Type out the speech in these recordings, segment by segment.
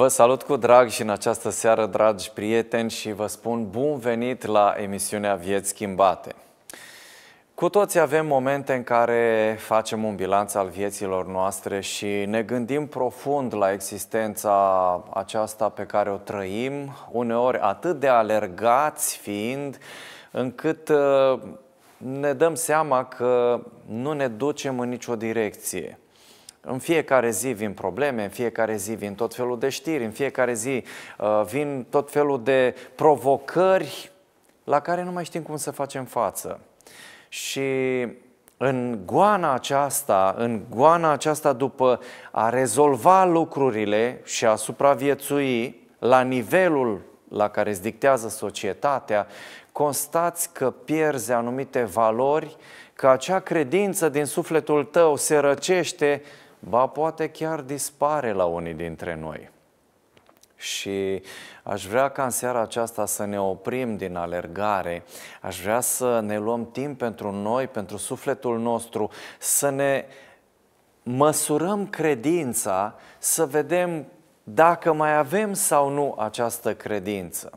Vă salut cu drag și în această seară, dragi prieteni, și vă spun bun venit la emisiunea Vieți Schimbate. Cu toți avem momente în care facem un bilanț al vieților noastre și ne gândim profund la existența aceasta pe care o trăim, uneori atât de alergați fiind, încât uh, ne dăm seama că nu ne ducem în nicio direcție. În fiecare zi vin probleme, în fiecare zi vin tot felul de știri, în fiecare zi uh, vin tot felul de provocări la care nu mai știm cum să facem față. Și în goana aceasta, în goana aceasta după a rezolva lucrurile și a supraviețui la nivelul la care îți dictează societatea, constați că pierzi anumite valori, că acea credință din sufletul tău se răcește ba poate chiar dispare la unii dintre noi. Și aș vrea ca în seara aceasta să ne oprim din alergare, aș vrea să ne luăm timp pentru noi, pentru sufletul nostru, să ne măsurăm credința, să vedem dacă mai avem sau nu această credință.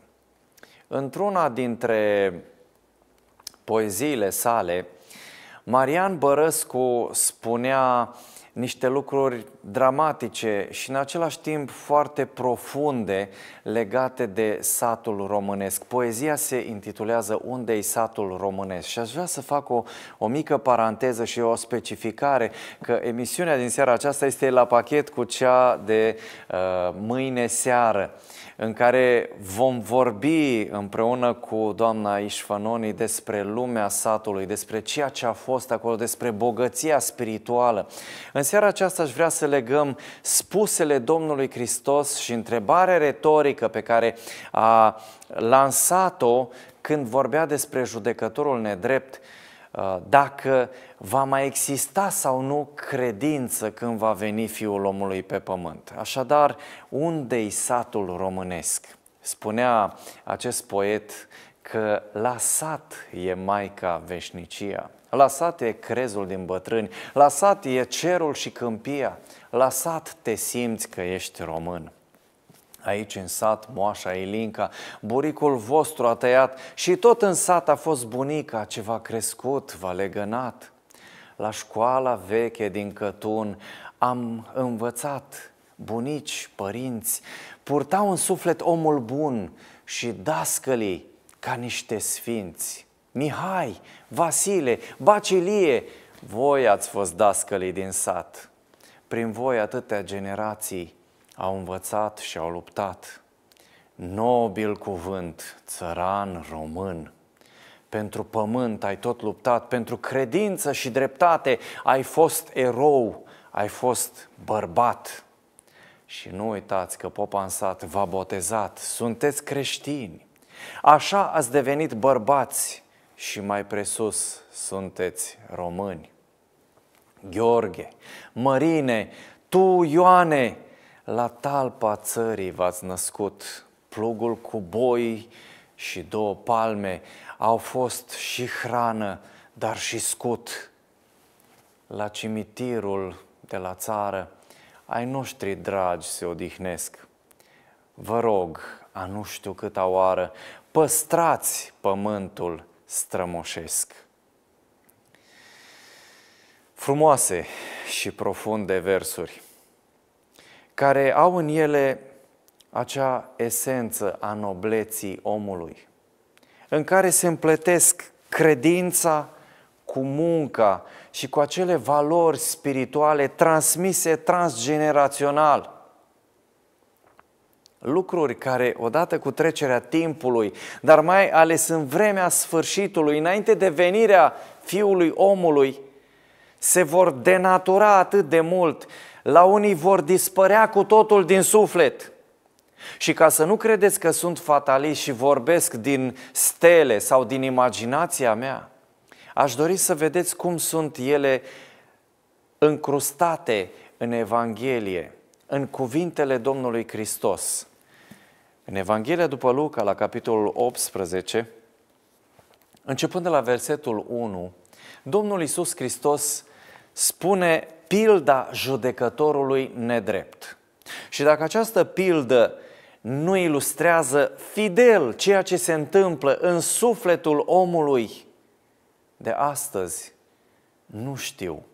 Într-una dintre poeziile sale, Marian Bărăscu spunea uh, niște lucruri dramatice și în același timp foarte profunde legate de satul românesc. Poezia se intitulează Unde-i satul românesc? Și aș vrea să fac o, o mică paranteză și o specificare că emisiunea din seara aceasta este la pachet cu cea de uh, mâine seară în care vom vorbi împreună cu doamna Ișfanoni despre lumea satului, despre ceea ce a fost acolo, despre bogăția spirituală. În seara aceasta aș vrea să legăm spusele Domnului Hristos și întrebarea retorică pe care a lansat-o când vorbea despre judecătorul nedrept Uh, dacă va mai exista sau nu credință când va veni Fiul omului pe pământ. Așadar, unde-i satul românesc? Spunea acest poet că la sat e Maica veșnicia, la sat e crezul din bătrâni, la sat e cerul și câmpia, la sat te simți că ești român. Aici în sat, moașa Ilinca, buricul vostru a tăiat și tot în sat a fost bunica ce v-a crescut, v-a legănat. La școala veche din Cătun am învățat bunici, părinți, purtau în suflet omul bun și dascălii ca niște sfinți. Mihai, Vasile, Bacilie, voi ați fost dascălii din sat. Prin voi atâtea generații au învățat și au luptat. Nobil cuvânt, țăran român, pentru pământ ai tot luptat, pentru credință și dreptate ai fost erou, ai fost bărbat. Și nu uitați că popa în sat v-a botezat, sunteți creștini. Așa ați devenit bărbați și mai presus sunteți români. Gheorghe, Mărine, tu, Ioane, la talpa țării v-ați născut, plugul cu boi și două palme au fost și hrană, dar și scut. La cimitirul de la țară ai noștri dragi se odihnesc. Vă rog, a nu știu câta oară, păstrați pământul strămoșesc. Frumoase și profunde versuri care au în ele acea esență a nobleții omului, în care se împletesc credința cu munca și cu acele valori spirituale transmise transgenerațional. Lucruri care, odată cu trecerea timpului, dar mai ales în vremea sfârșitului, înainte de venirea Fiului Omului, se vor denatura atât de mult, la unii vor dispărea cu totul din suflet. Și ca să nu credeți că sunt fatalist și vorbesc din stele sau din imaginația mea, aș dori să vedeți cum sunt ele încrustate în Evanghelie, în cuvintele Domnului Hristos. În Evanghelia după Luca, la capitolul 18, începând de la versetul 1, Domnul Isus Hristos spune pilda judecătorului nedrept. Și dacă această pildă nu ilustrează fidel ceea ce se întâmplă în sufletul omului de astăzi, nu știu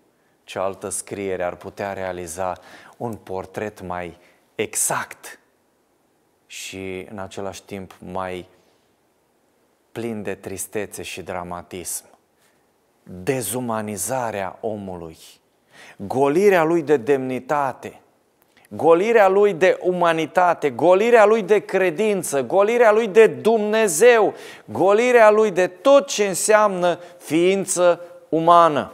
ce altă scriere ar putea realiza un portret mai exact și în același timp mai plin de tristețe și dramatism dezumanizarea omului, golirea lui de demnitate, golirea lui de umanitate, golirea lui de credință, golirea lui de Dumnezeu, golirea lui de tot ce înseamnă ființă umană.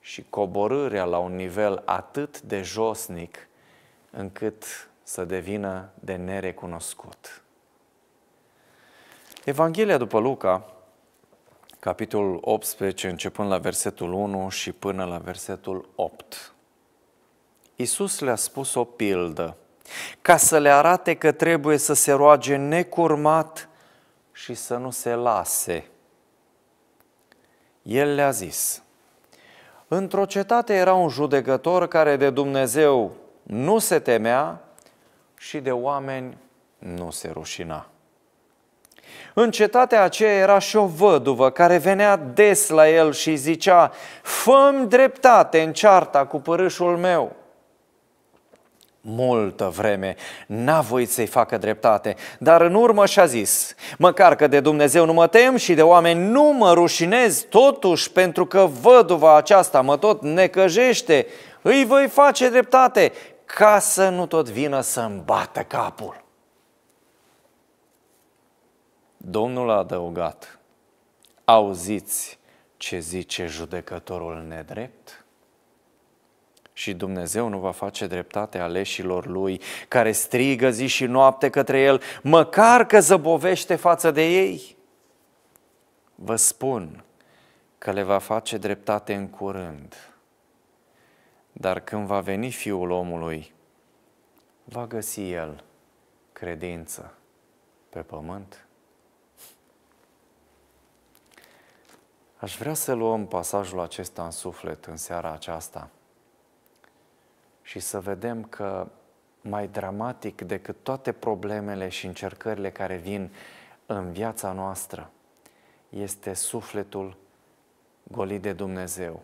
Și coborârea la un nivel atât de josnic încât să devină de nerecunoscut. Evanghelia după Luca capitolul 18, începând la versetul 1 și până la versetul 8. Iisus le-a spus o pildă, ca să le arate că trebuie să se roage necurmat și să nu se lase. El le-a zis, într-o cetate era un judecător care de Dumnezeu nu se temea și de oameni nu se rușina. În cetatea aceea era și o văduvă care venea des la el și zicea, fă dreptate în cearta cu părâșul meu. Multă vreme n-a voit să-i facă dreptate, dar în urmă și-a zis, măcar că de Dumnezeu nu mă tem și de oameni nu mă rușinez, totuși pentru că văduva aceasta mă tot necăjește, îi voi face dreptate ca să nu tot vină să-mi bată capul. Domnul a adăugat, auziți ce zice judecătorul nedrept? Și Dumnezeu nu va face dreptate aleșilor lui, care strigă zi și noapte către el, măcar că zăbovește față de ei. Vă spun că le va face dreptate în curând, dar când va veni Fiul omului, va găsi el credință pe pământ? Aș vrea să luăm pasajul acesta în suflet în seara aceasta și să vedem că mai dramatic decât toate problemele și încercările care vin în viața noastră este sufletul golit de Dumnezeu,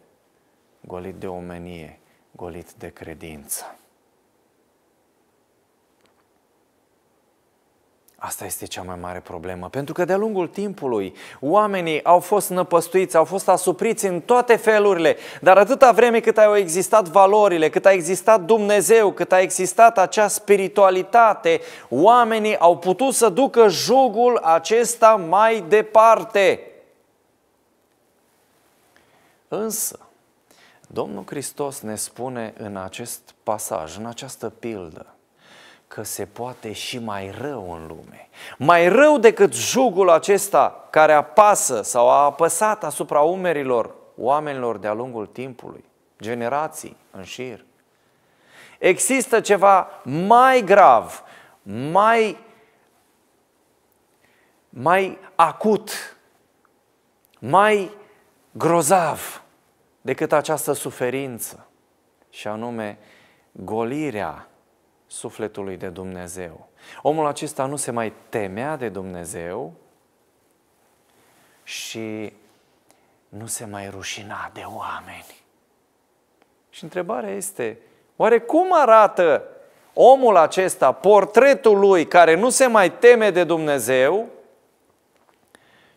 golit de omenie, golit de credință. Asta este cea mai mare problemă, pentru că de-a lungul timpului oamenii au fost năpăstuiți, au fost asupriți în toate felurile, dar atâta vreme cât au existat valorile, cât a existat Dumnezeu, cât a existat acea spiritualitate, oamenii au putut să ducă jugul acesta mai departe. Însă, Domnul Hristos ne spune în acest pasaj, în această pildă, că se poate și mai rău în lume. Mai rău decât jugul acesta care apasă sau a apăsat asupra umerilor oamenilor de-a lungul timpului, generații în șir. Există ceva mai grav, mai, mai acut, mai grozav decât această suferință, și anume golirea sufletului de Dumnezeu. Omul acesta nu se mai temea de Dumnezeu și nu se mai rușina de oameni. Și întrebarea este, oare cum arată omul acesta, portretul lui care nu se mai teme de Dumnezeu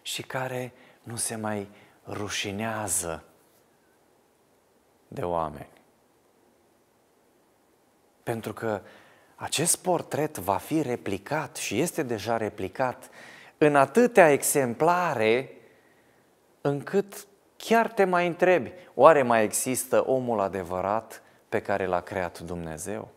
și care nu se mai rușinează de oameni? Pentru că acest portret va fi replicat și este deja replicat în atâtea exemplare încât chiar te mai întrebi, oare mai există omul adevărat pe care l-a creat Dumnezeu?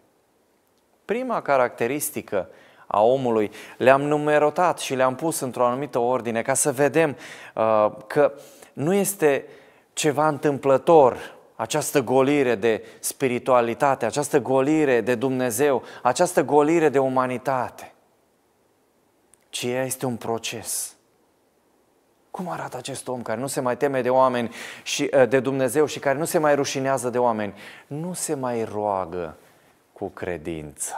Prima caracteristică a omului le-am numerotat și le-am pus într-o anumită ordine ca să vedem uh, că nu este ceva întâmplător această golire de spiritualitate, această golire de Dumnezeu, această golire de umanitate, ci ea este un proces. Cum arată acest om care nu se mai teme de oameni și uh, de Dumnezeu și care nu se mai rușinează de oameni? Nu se mai roagă cu credință.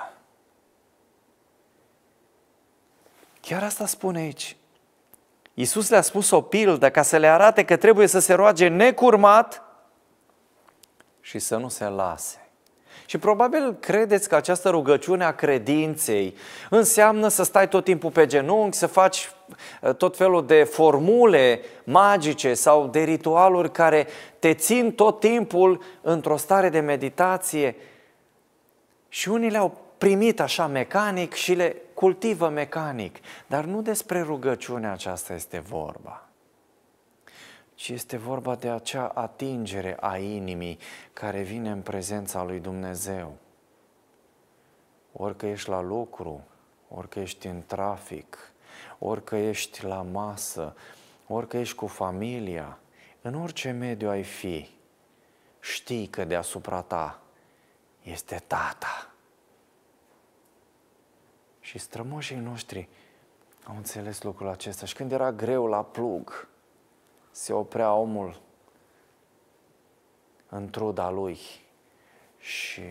Chiar asta spune aici. Iisus le-a spus o pildă ca să le arate că trebuie să se roage necurmat și să nu se lase. Și probabil credeți că această rugăciune a credinței înseamnă să stai tot timpul pe genunchi, să faci eh, tot felul de formule magice sau de ritualuri care te țin tot timpul într-o stare de meditație. Și unii le-au primit așa mecanic și le cultivă mecanic. Dar nu despre rugăciunea aceasta este vorba ci este vorba de acea atingere a inimii care vine în prezența lui Dumnezeu. Orică ești la lucru, orică ești în trafic, orică ești la masă, orică ești cu familia, în orice mediu ai fi, știi că deasupra ta este Tata. Și strămoșii noștri au înțeles lucrul acesta și când era greu la plug, se oprea omul în truda lui și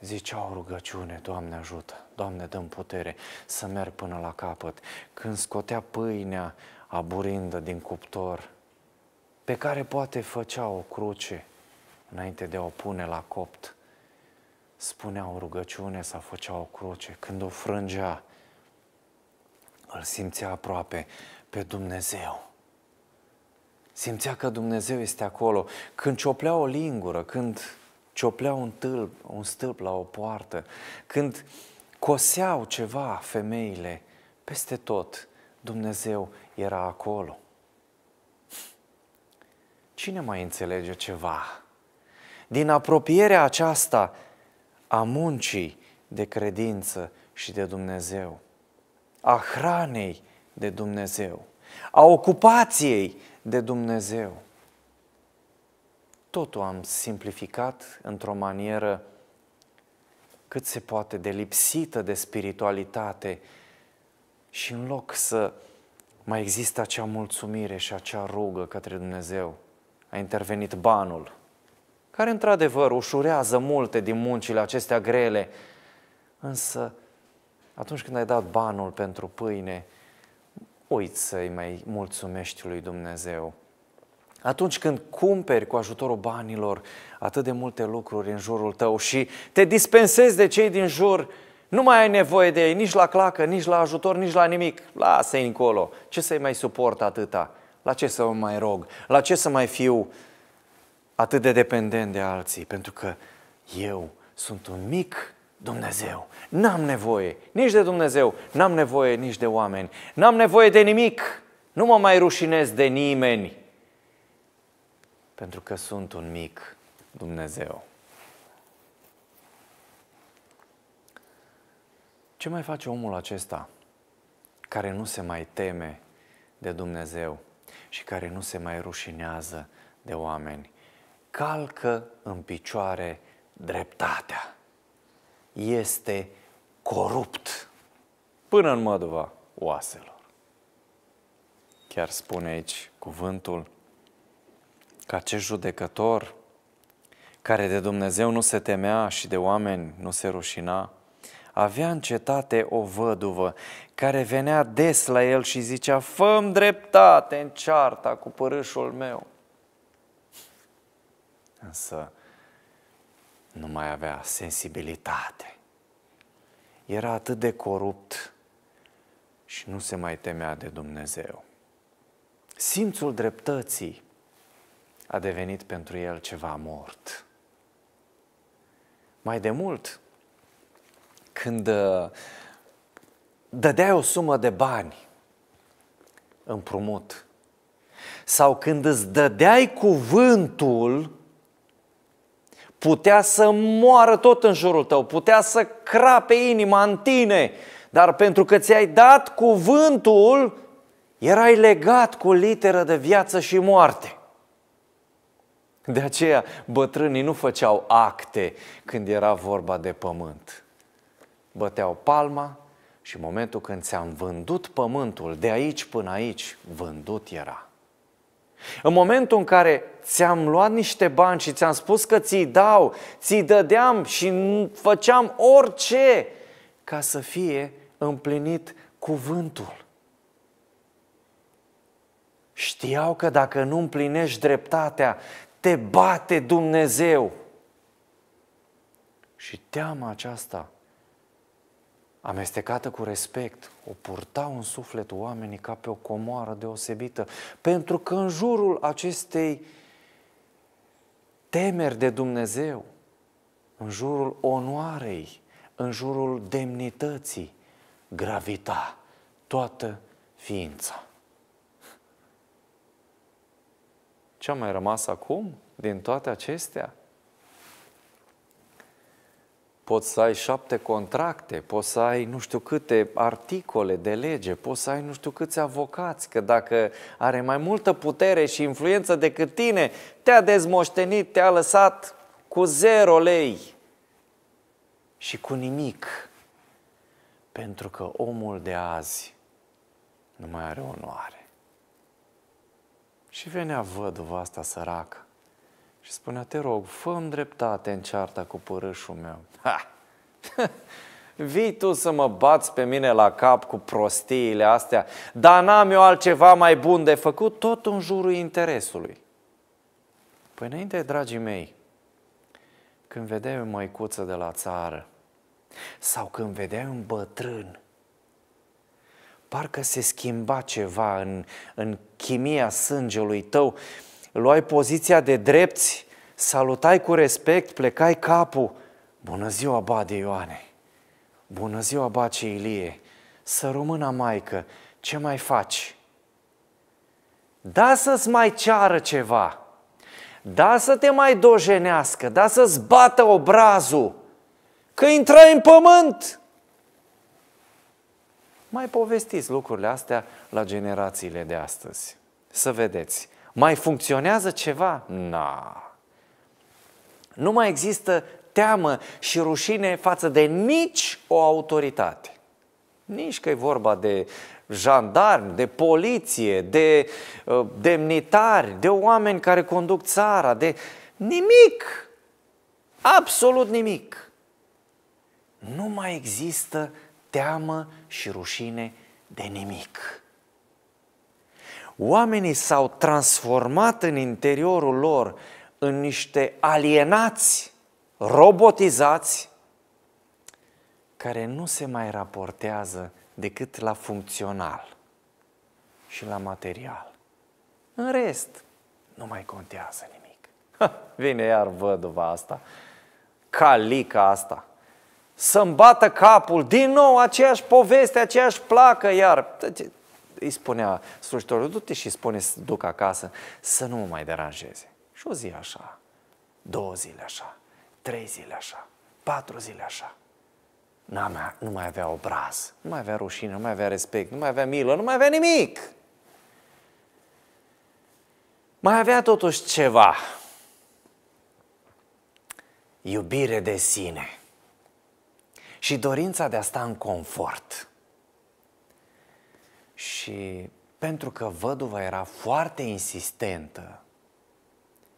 zicea o rugăciune, Doamne ajută, Doamne dăm putere să merg până la capăt. Când scotea pâinea aburindă din cuptor, pe care poate făcea o cruce înainte de a o pune la copt, spunea o rugăciune sau făcea o cruce. Când o frângea, îl simțea aproape pe Dumnezeu Simțea că Dumnezeu este acolo. Când cioplea o lingură, când cioplea un, tâlp, un stâlp la o poartă, când coseau ceva femeile, peste tot Dumnezeu era acolo. Cine mai înțelege ceva? Din apropierea aceasta a muncii de credință și de Dumnezeu, a hranei de Dumnezeu, a ocupației de Dumnezeu. Totul am simplificat într-o manieră cât se poate de lipsită de spiritualitate și în loc să mai există acea mulțumire și acea rugă către Dumnezeu, a intervenit banul, care într-adevăr ușurează multe din muncile acestea grele, însă atunci când ai dat banul pentru pâine, uiți să-i mai mulțumești lui Dumnezeu. Atunci când cumperi cu ajutorul banilor atât de multe lucruri în jurul tău și te dispensezi de cei din jur, nu mai ai nevoie de ei nici la clacă, nici la ajutor, nici la nimic. Lasă-i încolo. Ce să-i mai suport atâta? La ce să mă mai rog? La ce să mai fiu atât de dependent de alții? Pentru că eu sunt un mic Dumnezeu. N-am nevoie nici de Dumnezeu, n-am nevoie nici de oameni, n-am nevoie de nimic. Nu mă mai rușinez de nimeni, pentru că sunt un mic Dumnezeu. Ce mai face omul acesta care nu se mai teme de Dumnezeu și care nu se mai rușinează de oameni? Calcă în picioare dreptatea este corupt până în măduva oaselor. Chiar spune aici cuvântul că acest judecător care de Dumnezeu nu se temea și de oameni nu se rușina, avea în cetate o văduvă care venea des la el și zicea, fă dreptate în cearta cu părâșul meu. Însă nu mai avea sensibilitate. Era atât de corupt și nu se mai temea de Dumnezeu. Simțul dreptății a devenit pentru el ceva mort. Mai de mult, când uh, dădeai o sumă de bani împrumut sau când îți dădeai cuvântul putea să moară tot în jurul tău, putea să crape inima în tine, dar pentru că ți-ai dat cuvântul, erai legat cu literă de viață și moarte. De aceea bătrânii nu făceau acte când era vorba de pământ. Băteau palma și în momentul când ți-am vândut pământul, de aici până aici, vândut era. În momentul în care ți-am luat niște bani și ți-am spus că ți-i dau, ți-i dădeam și făceam orice ca să fie împlinit cuvântul. Știau că dacă nu împlinești dreptatea, te bate Dumnezeu. Și teama aceasta amestecată cu respect, o purtau în suflet oamenii ca pe o comoară deosebită, pentru că în jurul acestei temeri de Dumnezeu, în jurul onoarei, în jurul demnității, gravita toată ființa. Ce a mai rămas acum din toate acestea? poți să ai șapte contracte, poți să ai nu știu câte articole de lege, poți să ai nu știu câți avocați, că dacă are mai multă putere și influență decât tine, te-a dezmoștenit, te-a lăsat cu zero lei și cu nimic. Pentru că omul de azi nu mai are onoare. Și venea văduva asta săracă și spunea, te rog, fă dreptate în cearta cu părâșul meu. Ha! Vii tu să mă bați pe mine la cap cu prostiile astea, dar n-am eu altceva mai bun de făcut, tot în jurul interesului. Păi înainte, dragii mei, când vedeai o măicuță de la țară sau când vedeai un bătrân, parcă se schimba ceva în, în chimia sângelui tău, luai poziția de drepți, salutai cu respect, plecai capul. Bună ziua, Bade Ioane! Bună ziua, Bace Ilie! Să rămână, maică, ce mai faci? Da să-ți mai ceară ceva, da să te mai dojenească, da să-ți bată obrazul, că intrai în pământ. Mai povestiți lucrurile astea la generațiile de astăzi. Să vedeți mai funcționează ceva? Na. Nu mai există teamă și rușine față de nici o autoritate. Nici că e vorba de jandarmi, de poliție, de uh, demnitari, de oameni care conduc țara, de nimic. Absolut nimic. Nu mai există teamă și rușine de nimic. Oamenii s-au transformat în interiorul lor în niște alienați, robotizați, care nu se mai raportează decât la funcțional și la material. În rest, nu mai contează nimic. Ha, vine iar văduva asta, calica asta, să-mi bată capul, din nou aceeași poveste, aceeași placă, iar îi spunea slujitorul, du-te și spune să duc acasă, să nu mă mai deranjeze. Și o zi așa, două zile așa, trei zile așa, patru zile așa. N-amea, nu mai avea obraz, nu mai avea rușine, nu mai avea respect, nu mai avea milă, nu mai avea nimic. Mai avea totuși ceva. Iubire de sine și dorința de a sta în confort. Și pentru că văduva era foarte insistentă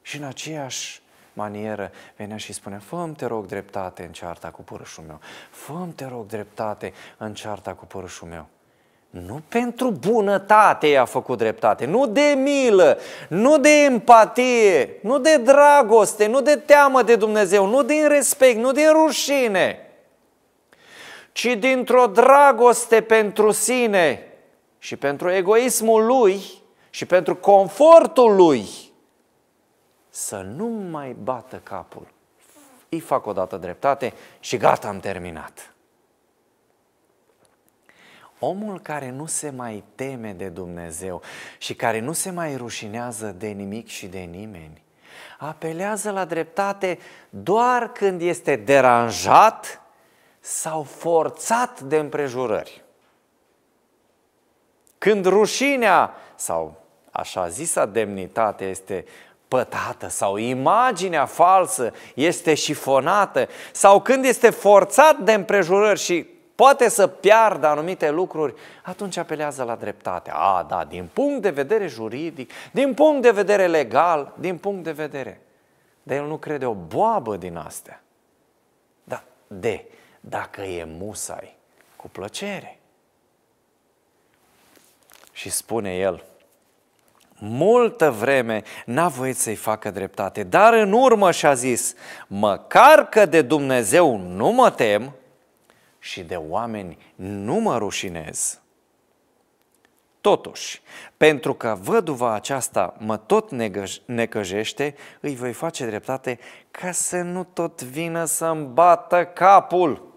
și în aceeași manieră venea și spunea, fă te rog dreptate în cearta cu părâșul meu, fă te rog dreptate în cearta cu părâșul meu. Nu pentru bunătate i-a făcut dreptate, nu de milă, nu de empatie, nu de dragoste, nu de teamă de Dumnezeu, nu din respect, nu din rușine, ci dintr-o dragoste pentru sine, și pentru egoismul lui și pentru confortul lui să nu mai bată capul. Îi fac o dată dreptate și gata, am terminat. Omul care nu se mai teme de Dumnezeu și care nu se mai rușinează de nimic și de nimeni, apelează la dreptate doar când este deranjat sau forțat de împrejurări când rușinea sau așa zisa demnitate este pătată sau imaginea falsă este șifonată sau când este forțat de împrejurări și poate să piardă anumite lucruri, atunci apelează la dreptate. A, da, din punct de vedere juridic, din punct de vedere legal, din punct de vedere. Dar el nu crede o boabă din astea. Da, de, dacă e musai, cu plăcere. Și spune el, multă vreme n-a voit să-i facă dreptate, dar în urmă și-a zis, măcar că de Dumnezeu nu mă tem și de oameni nu mă rușinez. Totuși, pentru că văduva aceasta mă tot necăjește, îi voi face dreptate ca să nu tot vină să-mi bată capul.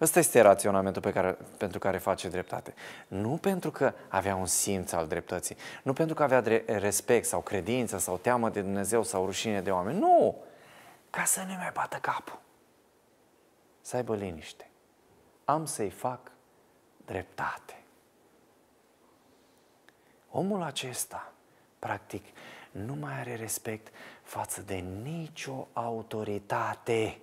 Ăsta este raționamentul pe care, pentru care face dreptate. Nu pentru că avea un simț al dreptății, nu pentru că avea respect sau credință sau teamă de Dumnezeu sau rușine de oameni. Nu! Ca să nu mai bată capul. Să aibă liniște. Am să-i fac dreptate. Omul acesta, practic, nu mai are respect față de nicio autoritate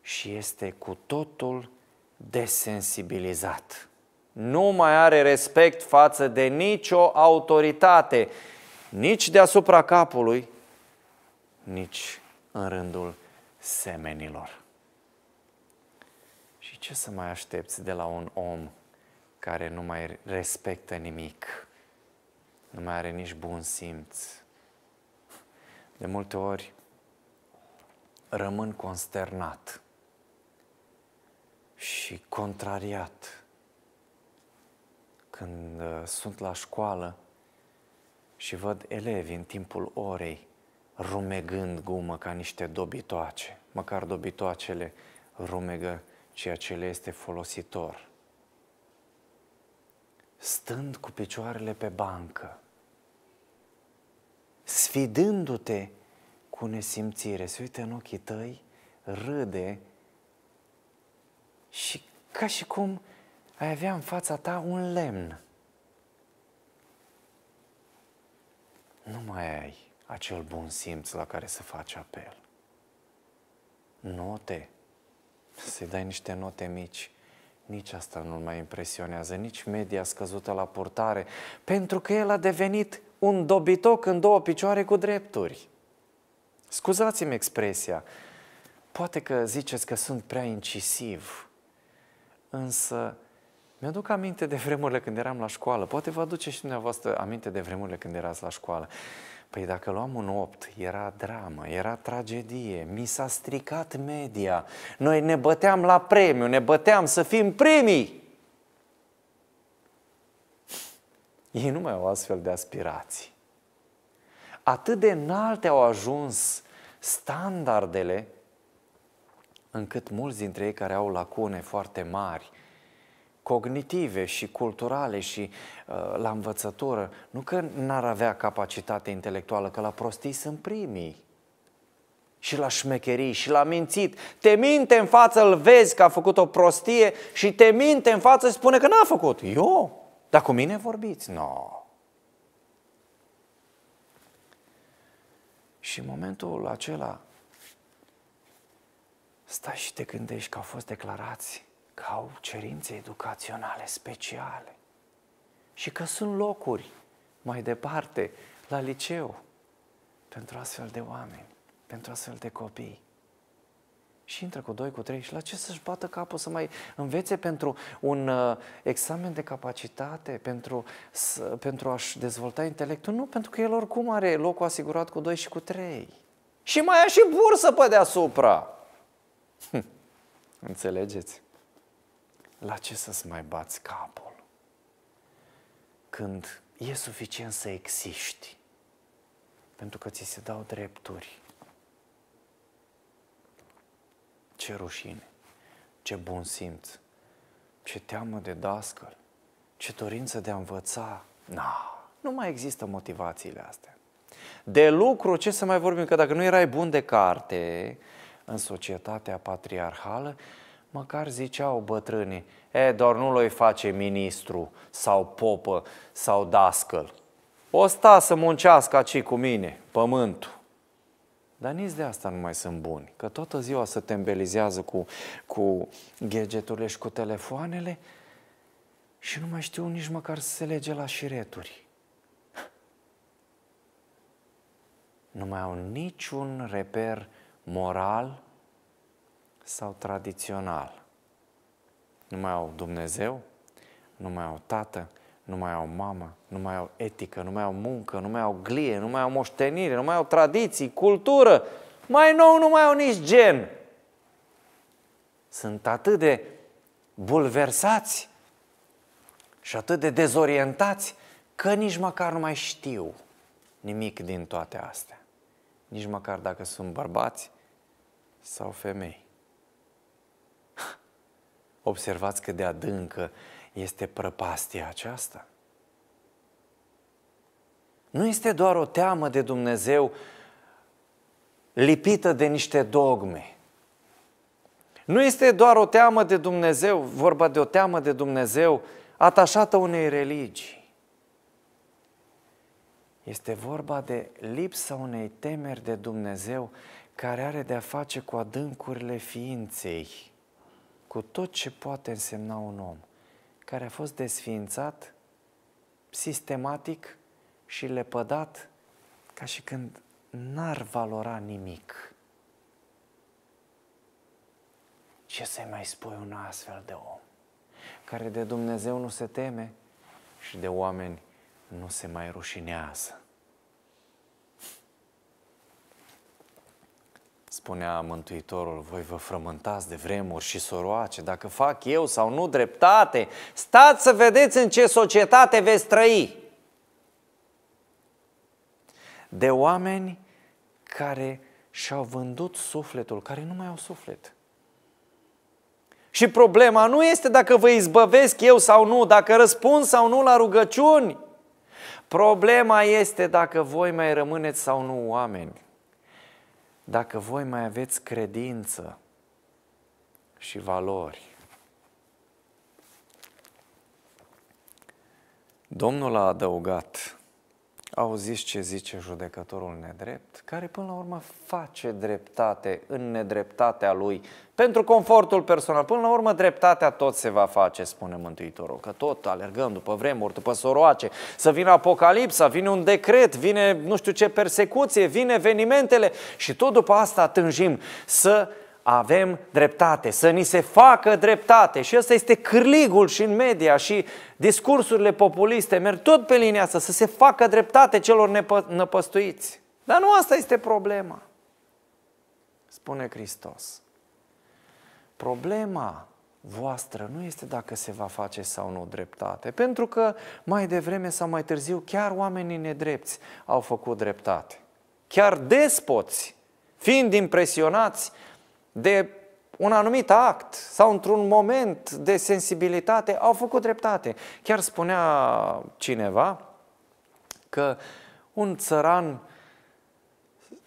și este cu totul desensibilizat. Nu mai are respect față de nicio autoritate, nici deasupra capului, nici în rândul semenilor. Și ce să mai aștepți de la un om care nu mai respectă nimic, nu mai are nici bun simț? De multe ori rămân consternat și contrariat când uh, sunt la școală și văd elevi în timpul orei rumegând gumă ca niște dobitoace. Măcar dobitoacele rumegă ceea ce le este folositor. Stând cu picioarele pe bancă, sfidându-te cu nesimțire, se uită în ochii tăi, râde și ca și cum ai avea în fața ta un lemn. Nu mai ai acel bun simț la care să faci apel. Note, să-i dai niște note mici, nici asta nu-l mai impresionează, nici media scăzută la portare, pentru că el a devenit un dobitoc în două picioare cu drepturi. Scuzați-mi expresia, poate că ziceți că sunt prea incisiv, Însă, mi-aduc aminte de vremurile când eram la școală. Poate vă aduce și dumneavoastră aminte de vremurile când erați la școală. Păi dacă luam un 8, era dramă, era tragedie, mi s-a stricat media. Noi ne băteam la premiu, ne băteam să fim primii. Ei nu mai au astfel de aspirații. Atât de înalte au ajuns standardele încât mulți dintre ei care au lacune foarte mari, cognitive și culturale și uh, la învățătură, nu că n-ar avea capacitate intelectuală, că la prostii sunt primii. Și la șmecherii, și la mințit. Te minte în față, îl vezi că a făcut o prostie și te minte în față și spune că n-a făcut. Eu? Dar cu mine vorbiți? Nu. No. Și în momentul acela Stai și te gândești că au fost declarați că au cerințe educaționale speciale și că sunt locuri mai departe, la liceu, pentru astfel de oameni, pentru astfel de copii. Și intră cu 2, cu 3 și la ce să-și bată capul să mai învețe pentru un uh, examen de capacitate, pentru, să, pentru a-și dezvolta intelectul? Nu, pentru că el oricum are locul asigurat cu 2 și cu 3. Și mai a și bursă pe deasupra. Hm, înțelegeți? La ce să-ți mai bați capul? Când e suficient să existi, pentru că ți se dau drepturi. Ce rușine, ce bun simț, ce teamă de dascăl, ce dorință de a învăța. Na, nu mai există motivațiile astea. De lucru, ce să mai vorbim? Că dacă nu erai bun de carte, în societatea patriarhală, măcar ziceau bătrânii, e, doar nu l-o face ministru sau popă sau dascăl. O sta să muncească aici cu mine, pământul. Dar nici de asta nu mai sunt buni, că toată ziua se tembelizează cu, cu gadgeturile și cu telefoanele și nu mai știu nici măcar să se lege la șireturi. Nu mai au niciun reper moral sau tradițional. Nu mai au Dumnezeu, nu mai au tată, nu mai au mamă, nu mai au etică, nu mai au muncă, nu mai au glie, nu mai au moștenire, nu mai au tradiții, cultură. Mai nou nu mai au nici gen. Sunt atât de bulversați și atât de dezorientați că nici măcar nu mai știu nimic din toate astea nici măcar dacă sunt bărbați sau femei. Observați că de adâncă este prăpastia aceasta. Nu este doar o teamă de Dumnezeu lipită de niște dogme. Nu este doar o teamă de Dumnezeu, vorba de o teamă de Dumnezeu atașată unei religii. Este vorba de lipsa unei temeri de Dumnezeu care are de-a face cu adâncurile ființei, cu tot ce poate însemna un om, care a fost desființat sistematic și lepădat ca și când n-ar valora nimic. Ce să-i mai spui un astfel de om, care de Dumnezeu nu se teme și de oameni nu se mai rușinează? spunea Mântuitorul, voi vă frământați de vremuri și soroace, dacă fac eu sau nu dreptate, stați să vedeți în ce societate veți trăi. De oameni care și-au vândut sufletul, care nu mai au suflet. Și problema nu este dacă vă izbăvesc eu sau nu, dacă răspund sau nu la rugăciuni. Problema este dacă voi mai rămâneți sau nu oameni dacă voi mai aveți credință și valori. Domnul a adăugat, Auziți ce zice judecătorul nedrept, care până la urmă face dreptate în nedreptatea lui pentru confortul personal. Până la urmă dreptatea tot se va face, spune Mântuitorul, că tot alergăm după vremuri, după soroace, să vină apocalipsa, vine un decret, vine nu știu ce persecuție, vine evenimentele și tot după asta tânjim să avem dreptate, să ni se facă dreptate. Și ăsta este cârligul și în media și discursurile populiste merg tot pe linia asta, să se facă dreptate celor nepă- năpăstuiți. Dar nu asta este problema, spune Hristos. Problema voastră nu este dacă se va face sau nu dreptate, pentru că mai devreme sau mai târziu chiar oamenii nedrepți au făcut dreptate. Chiar despoți, fiind impresionați de un anumit act sau într-un moment de sensibilitate au făcut dreptate. Chiar spunea cineva că un țăran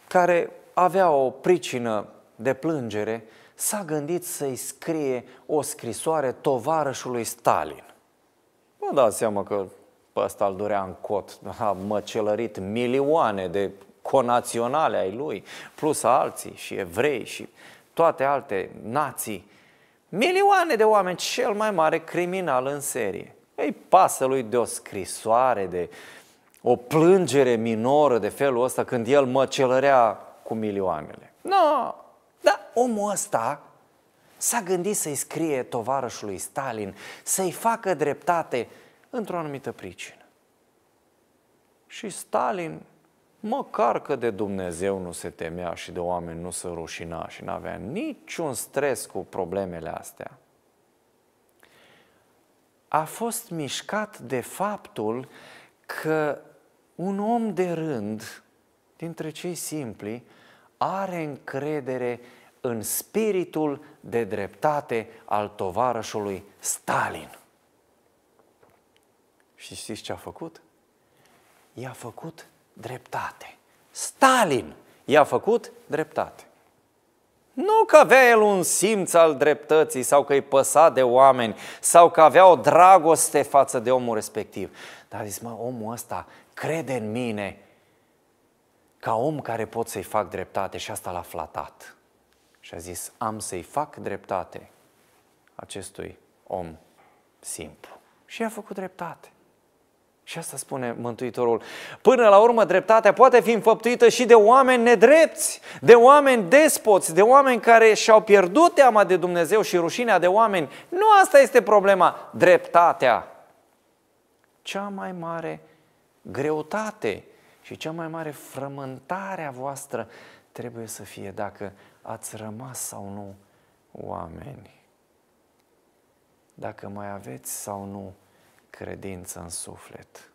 care avea o pricină de plângere s-a gândit să-i scrie o scrisoare tovarășului Stalin. Vă dați seama că pe ăsta îl durea în cot, a măcelărit milioane de conaționale ai lui, plus alții și evrei și uh, toate alte nații, milioane de oameni, cel mai mare criminal în serie. Ei pasă lui de o scrisoare, de o plângere minoră de felul ăsta când el măcelărea cu milioanele. Nu, no. dar omul ăsta s-a gândit să-i scrie tovarășului Stalin, să-i facă dreptate într-o anumită pricină. Și Stalin măcar că de Dumnezeu nu se temea și de oameni nu se rușina și nu avea niciun stres cu problemele astea, a fost mișcat de faptul că un om de rând, dintre cei simpli, are încredere în spiritul de dreptate al tovarășului Stalin. Și știți ce a făcut? I-a făcut dreptate. Stalin i-a făcut dreptate. Nu că avea el un simț al dreptății sau că îi păsa de oameni sau că avea o dragoste față de omul respectiv. Dar a zis, mă, omul ăsta crede în mine ca om care pot să-i fac dreptate și asta l-a flatat. Și a zis, am să-i fac dreptate acestui om simplu. Și a făcut dreptate. Și asta spune Mântuitorul. Până la urmă, dreptatea poate fi înfăptuită și de oameni nedrepți, de oameni despoți, de oameni care și-au pierdut teama de Dumnezeu și rușinea de oameni. Nu asta este problema. Dreptatea. Cea mai mare greutate și cea mai mare frământare a voastră trebuie să fie dacă ați rămas sau nu oameni. Dacă mai aveți sau nu credință în suflet.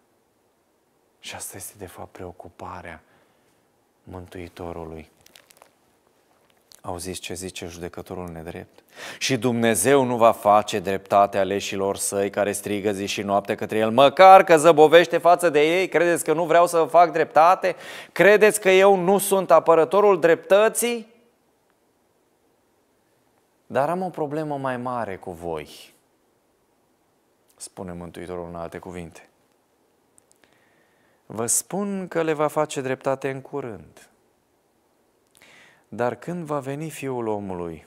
Și asta este, de fapt, preocuparea Mântuitorului. Auziți ce zice judecătorul nedrept? Și Dumnezeu nu va face dreptate aleșilor săi care strigă zi și noapte către el, măcar că zăbovește față de ei, credeți că nu vreau să fac dreptate? Credeți că eu nu sunt apărătorul dreptății? Dar am o problemă mai mare cu voi spune Mântuitorul în alte cuvinte. Vă spun că le va face dreptate în curând. Dar când va veni Fiul omului,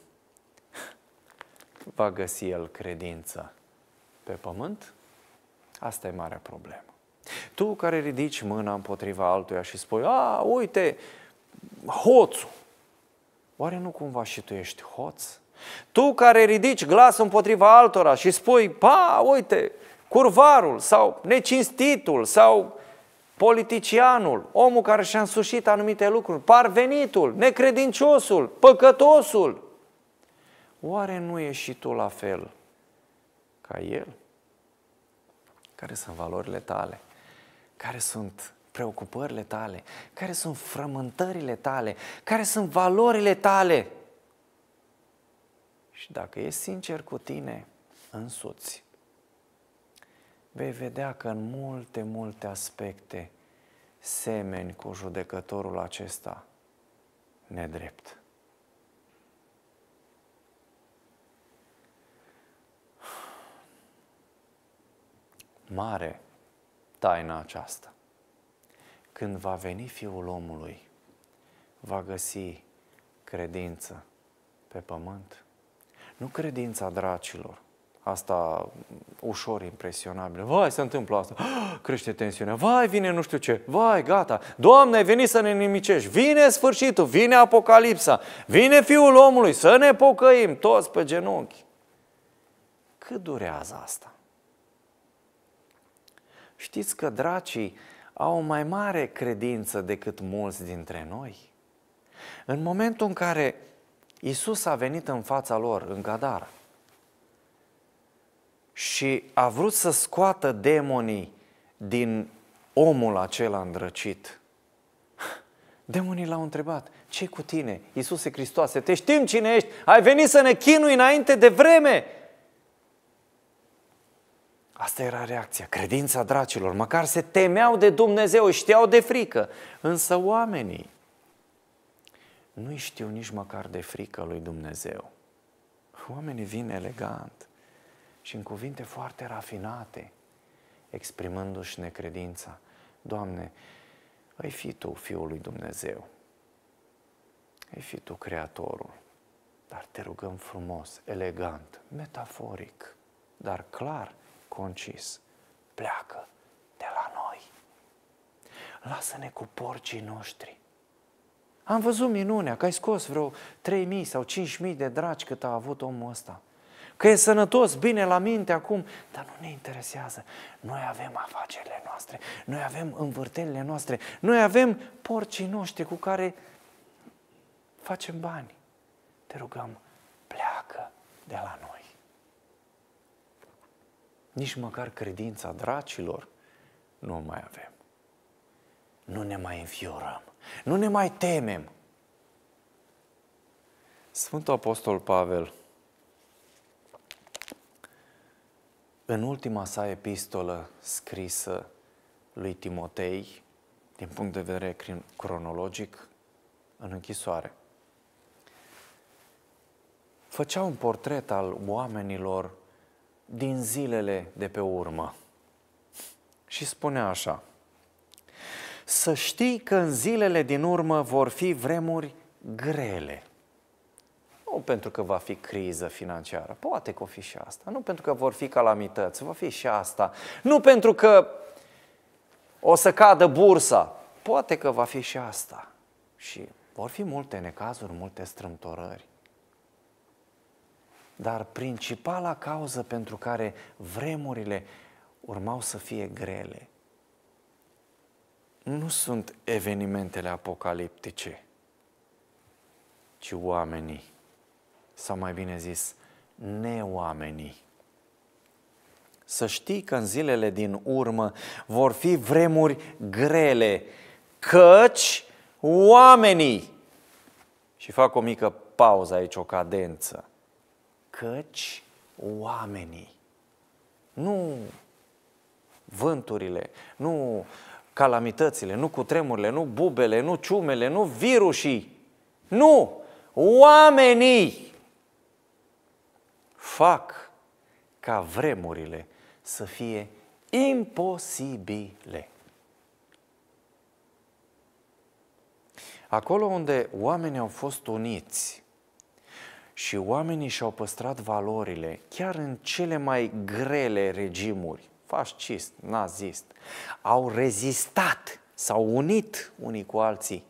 va găsi el credință pe pământ? Asta e marea problemă. Tu care ridici mâna împotriva altuia și spui, a, uite, hoțul. Oare nu cumva și tu ești hoț? Tu care ridici glas împotriva altora și spui, pa, uite, curvarul sau necinstitul sau politicianul, omul care și-a însușit anumite lucruri, parvenitul, necredinciosul, păcătosul, oare nu ești și tu la fel ca el? Care sunt valorile tale? Care sunt preocupările tale? Care sunt frământările tale? Care sunt valorile tale? Și dacă ești sincer cu tine însuți, vei vedea că în multe, multe aspecte semeni cu judecătorul acesta nedrept. Mare taina aceasta. Când va veni Fiul omului, va găsi credință pe pământ? Nu credința dracilor, asta ușor impresionabilă. Vai, se întâmplă asta. Crește tensiunea. Vai, vine nu știu ce. Vai, gata. Doamne, ai venit să ne nimicești. Vine sfârșitul, vine apocalipsa. Vine Fiul omului să ne pocăim toți pe genunchi. Cât durează asta? Știți că dracii au o mai mare credință decât mulți dintre noi? În momentul în care Isus a venit în fața lor, în Gadara, și a vrut să scoată demonii din omul acela îndrăcit. Demonii l-au întrebat, ce cu tine, Iisuse Hristoase, te știm cine ești, ai venit să ne chinui înainte de vreme. Asta era reacția, credința dracilor, măcar se temeau de Dumnezeu, știau de frică, însă oamenii nu-i știu nici măcar de frică lui Dumnezeu. Oamenii vin elegant și în cuvinte foarte rafinate, exprimându-și necredința. Doamne, ai fi Tu Fiul lui Dumnezeu, ai fi Tu Creatorul, dar te rugăm frumos, elegant, metaforic, dar clar, concis, pleacă de la noi. Lasă-ne cu porcii noștri am văzut minunea, că ai scos vreo 3.000 sau 5.000 de dragi cât a avut omul ăsta. Că e sănătos, bine la minte acum, dar nu ne interesează. Noi avem afacerile noastre, noi avem învârtelile noastre, noi avem porcii noștri cu care facem bani. Te rugăm, pleacă de la noi. Nici măcar credința dracilor nu mai avem. Nu ne mai înfiorăm nu ne mai temem. Sfântul Apostol Pavel, în ultima sa epistolă scrisă lui Timotei, din punct de vedere cronologic, în închisoare, făcea un portret al oamenilor din zilele de pe urmă. Și spunea așa, să știi că în zilele din urmă vor fi vremuri grele. Nu pentru că va fi criză financiară, poate că o fi și asta. Nu pentru că vor fi calamități, va fi și asta. Nu pentru că o să cadă bursa, poate că va fi și asta. Și vor fi multe necazuri, multe strâmtorări. Dar principala cauză pentru care vremurile urmau să fie grele nu sunt evenimentele apocaliptice, ci oamenii, sau mai bine zis, neoamenii. Să știi că în zilele din urmă vor fi vremuri grele, căci oamenii, și fac o mică pauză aici, o cadență, căci oamenii, nu vânturile, nu calamitățile, nu cu tremurile, nu bubele, nu ciumele, nu virusii. Nu! Oamenii fac ca vremurile să fie imposibile. Acolo unde oamenii au fost uniți și oamenii și-au păstrat valorile, chiar în cele mai grele regimuri, fascist, nazist, au rezistat, s-au unit unii cu alții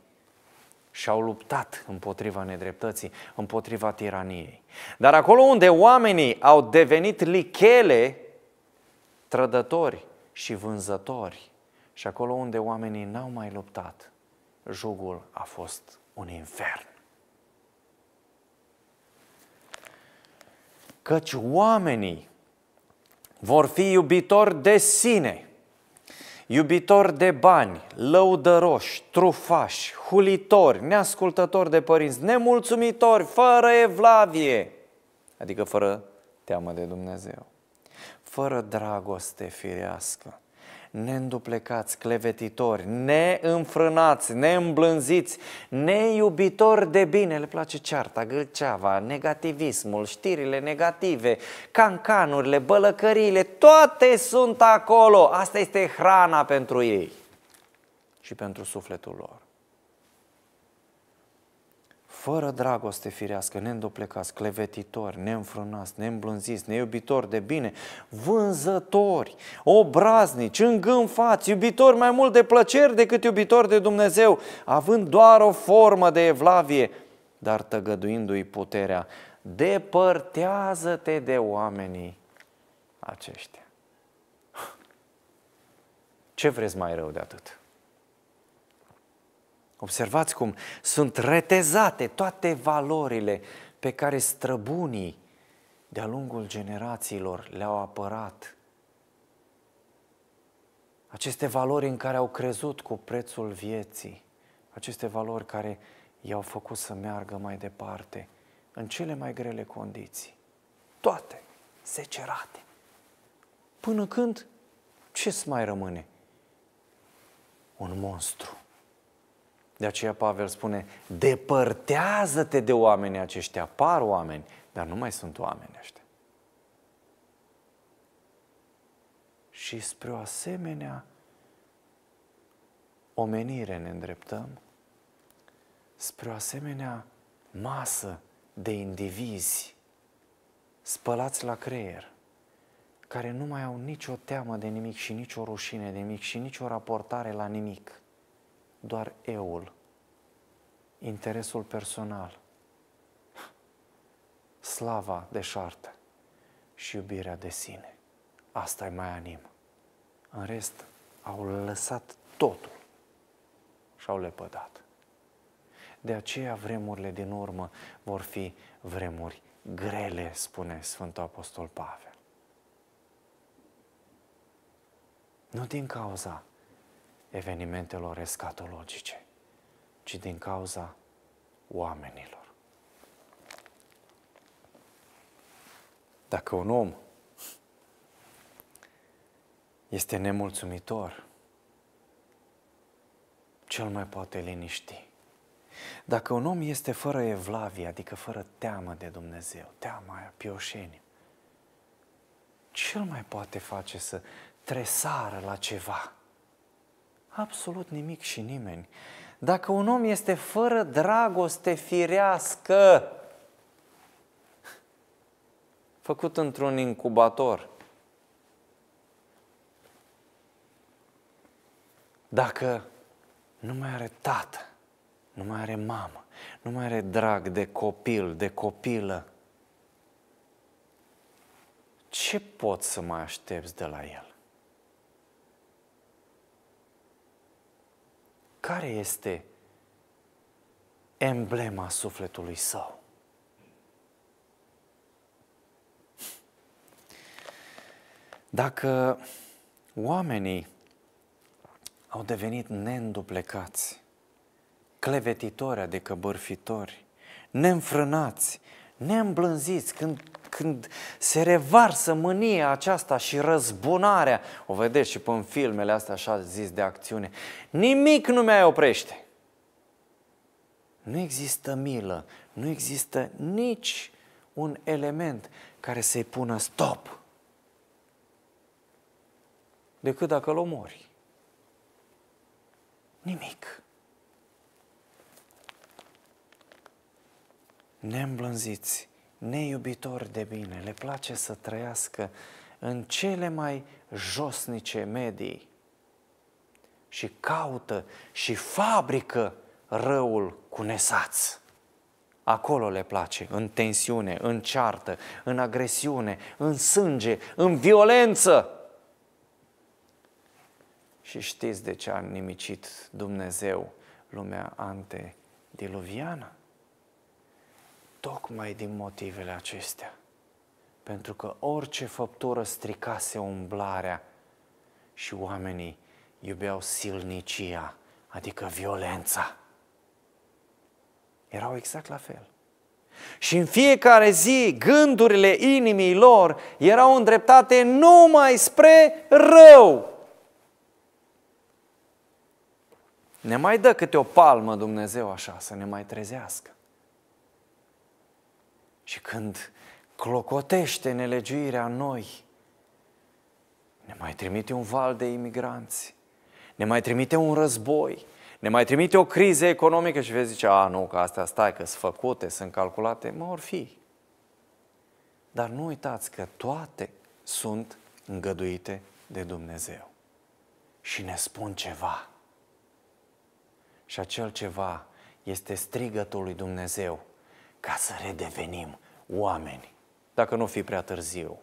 și au luptat împotriva nedreptății, împotriva tiraniei. Dar acolo unde oamenii au devenit lichele, trădători și vânzători, și acolo unde oamenii n-au mai luptat, jugul a fost un infern. Căci oamenii vor fi iubitori de sine, iubitori de bani, lăudăroși, trufași, hulitori, neascultători de părinți, nemulțumitori, fără evlavie, adică fără teamă de Dumnezeu, fără dragoste firească, neînduplecați, clevetitori, neînfrânați, neîmblânziți, neiubitori de bine. Le place cearta, gâlceava, negativismul, știrile negative, cancanurile, bălăcăriile, toate sunt acolo. Asta este hrana pentru ei și pentru sufletul lor fără dragoste firească, neînduplecați, clevetitori, neînfrânați, neîmblânziți, neiubitori de bine, vânzători, obraznici, îngânfați, iubitori mai mult de plăceri decât iubitori de Dumnezeu, având doar o formă de evlavie, dar tăgăduindu-i puterea. Depărtează-te de oamenii aceștia. Ce vreți mai rău de atât? Observați cum sunt retezate toate valorile pe care străbunii de-a lungul generațiilor le-au apărat. Aceste valori în care au crezut cu prețul vieții, aceste valori care i-au făcut să meargă mai departe în cele mai grele condiții. Toate secerate. Până când ce mai rămâne? Un monstru de aceea Pavel spune, depărtează-te de oamenii aceștia, par oameni, dar nu mai sunt oameni ăștia. Și spre o asemenea omenire ne îndreptăm, spre o asemenea masă de indivizi spălați la creier, care nu mai au nicio teamă de nimic și nicio rușine de nimic și nicio raportare la nimic doar eul, interesul personal, slava de șartă și iubirea de sine. Asta e mai anim. În rest, au lăsat totul și au lepădat. De aceea vremurile din urmă vor fi vremuri grele, spune Sfântul Apostol Pavel. Nu din cauza evenimentelor escatologice, ci din cauza oamenilor. Dacă un om este nemulțumitor, cel mai poate liniști. Dacă un om este fără evlavie, adică fără teamă de Dumnezeu, teama aia, pioșeni, cel mai poate face să tresară la ceva Absolut nimic și nimeni. Dacă un om este fără dragoste firească, făcut într-un incubator, dacă nu mai are tată, nu mai are mamă, nu mai are drag de copil, de copilă, ce poți să mai aștepți de la el? care este emblema sufletului său? Dacă oamenii au devenit neînduplecați, clevetitori, adică bârfitori, neînfrânați, neîmblânziți, când, când se revarsă mânia aceasta și răzbunarea, o vedeți și pe în filmele astea așa zis de acțiune, nimic nu mai oprește. Nu există milă, nu există nici un element care să-i pună stop. Decât dacă îl omori. Nimic. neîmblânziți, neiubitori de bine, le place să trăiască în cele mai josnice medii și caută și fabrică răul cu nesați. Acolo le place, în tensiune, în ceartă, în agresiune, în sânge, în violență. Și știți de ce a nimicit Dumnezeu lumea antediluviană? tocmai din motivele acestea. Pentru că orice făptură stricase umblarea și oamenii iubeau silnicia, adică violența. Erau exact la fel. Și în fiecare zi, gândurile inimii lor erau îndreptate numai spre rău. Ne mai dă câte o palmă Dumnezeu așa, să ne mai trezească. Și când clocotește nelegiuirea în noi, ne mai trimite un val de imigranți, ne mai trimite un război, ne mai trimite o criză economică și vezi zice, a, nu, că astea stai, că sunt făcute, sunt calculate, mă, or fi. Dar nu uitați că toate sunt îngăduite de Dumnezeu și ne spun ceva. Și acel ceva este strigătul lui Dumnezeu ca să redevenim oameni, dacă nu fi prea târziu.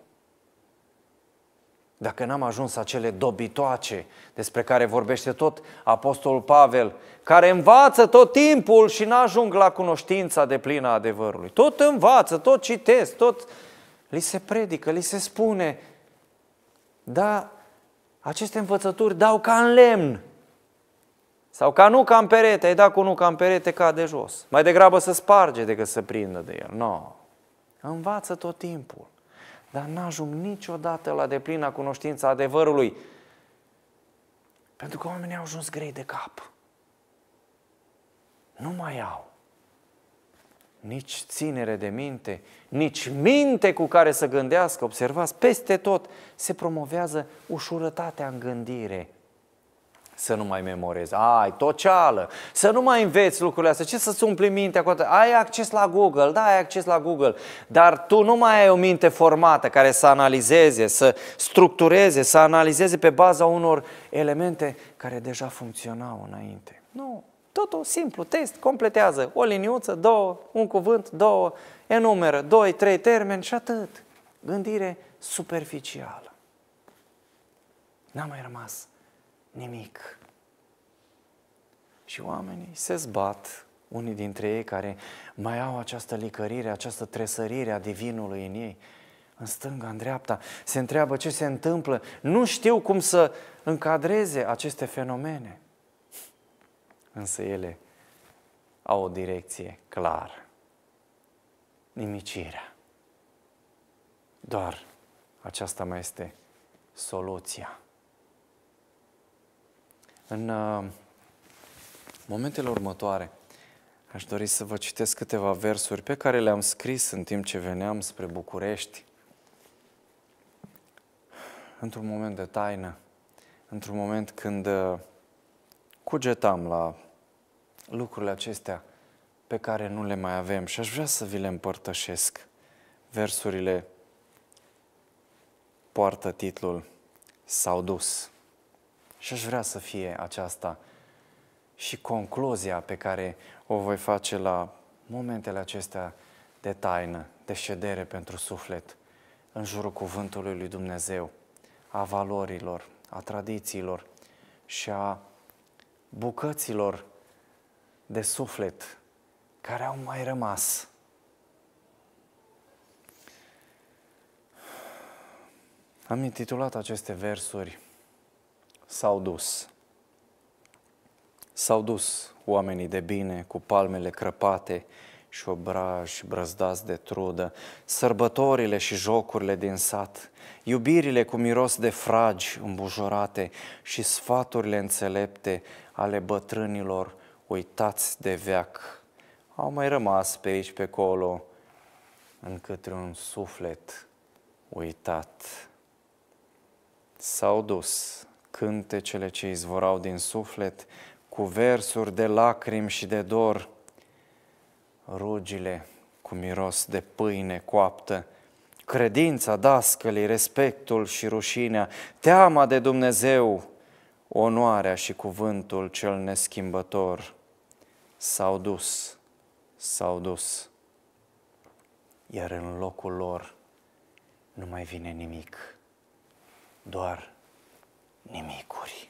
Dacă n-am ajuns acele dobitoace despre care vorbește tot Apostolul Pavel, care învață tot timpul și n-ajung la cunoștința de plină a adevărului. Tot învață, tot citesc, tot li se predică, li se spune, dar aceste învățături dau ca în lemn. Sau ca nu ca în perete, ai dat cu nu ca în perete, cade jos. Mai degrabă să sparge decât să prindă de el. Nu. No. Învață tot timpul. Dar n-ajung niciodată la deplina cunoștința adevărului. Pentru că oamenii au ajuns grei de cap. Nu mai au nici ținere de minte, nici minte cu care să gândească. Observați, peste tot se promovează ușurătatea în gândire, să nu mai memorezi, ai toceală, să nu mai înveți lucrurile astea, ce să-ți umpli mintea cu atât? Ai acces la Google, da, ai acces la Google, dar tu nu mai ai o minte formată care să analizeze, să structureze, să analizeze pe baza unor elemente care deja funcționau înainte. Nu, totul simplu, test, completează o liniuță, două, un cuvânt, două, enumeră, doi, trei termeni și atât. Gândire superficială. N-a mai rămas nimic. Și oamenii se zbat, unii dintre ei care mai au această licărire, această tresărire a divinului în ei, în stânga, în dreapta, se întreabă ce se întâmplă, nu știu cum să încadreze aceste fenomene. Însă ele au o direcție clară. Nimicirea. Doar aceasta mai este soluția. În uh, momentele următoare, aș dori să vă citesc câteva versuri pe care le-am scris în timp ce veneam spre București. Într-un moment de taină, într-un moment când uh, cugetam la lucrurile acestea pe care nu le mai avem și aș vrea să vi le împărtășesc. Versurile poartă titlul S-au dus. Și aș vrea să fie aceasta și concluzia pe care o voi face la momentele acestea de taină, de ședere pentru suflet, în jurul cuvântului lui Dumnezeu, a valorilor, a tradițiilor și a bucăților de suflet care au mai rămas. Am intitulat aceste versuri s-au dus. S-au dus oamenii de bine cu palmele crăpate și obraji brăzdați de trudă, sărbătorile și jocurile din sat, iubirile cu miros de fragi îmbujorate și sfaturile înțelepte ale bătrânilor uitați de veac. Au mai rămas pe aici, pe colo, în către un suflet uitat. S-au dus cântecele ce izvorau din suflet, cu versuri de lacrimi și de dor, rugile cu miros de pâine coaptă, credința dascălii, respectul și rușinea, teama de Dumnezeu, onoarea și cuvântul cel neschimbător s-au dus, s-au dus. Iar în locul lor nu mai vine nimic, doar nimicuri.